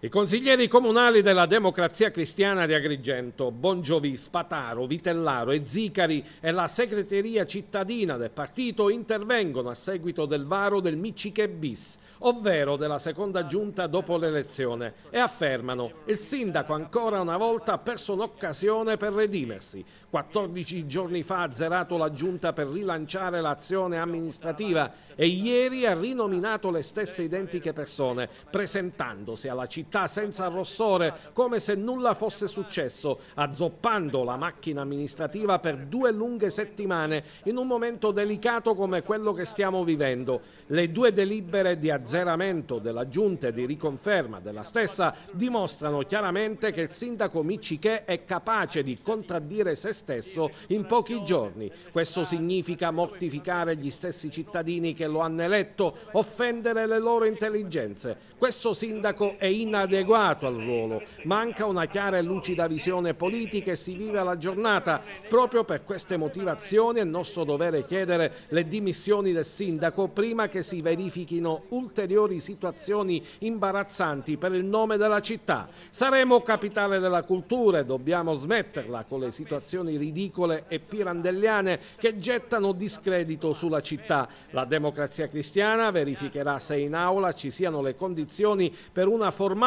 I consiglieri comunali della Democrazia Cristiana di Agrigento, Bongiovi, Spataro, Vitellaro e Zicari e la segreteria cittadina del partito intervengono a seguito del varo del Miciche bis, ovvero della seconda giunta dopo l'elezione, e affermano il sindaco ancora una volta ha perso un'occasione per redimersi. 14 giorni fa ha zerato la giunta per rilanciare l'azione amministrativa e ieri ha rinominato le stesse identiche persone, presentandosi alla cittadina città senza rossore, come se nulla fosse successo, azzoppando la macchina amministrativa per due lunghe settimane in un momento delicato come quello che stiamo vivendo. Le due delibere di azzeramento della giunta e di riconferma della stessa dimostrano chiaramente che il sindaco Micichè è capace di contraddire se stesso in pochi giorni. Questo significa mortificare gli stessi cittadini che lo hanno eletto, offendere le loro intelligenze. Questo sindaco è inadeguato adeguato al ruolo. Manca una chiara e lucida visione politica e si vive alla giornata. Proprio per queste motivazioni è nostro dovere chiedere le dimissioni del sindaco prima che si verifichino ulteriori situazioni imbarazzanti per il nome della città. Saremo capitale della cultura e dobbiamo smetterla con le situazioni ridicole e pirandelliane che gettano discredito sulla città. La democrazia cristiana verificherà se in aula ci siano le condizioni per una formale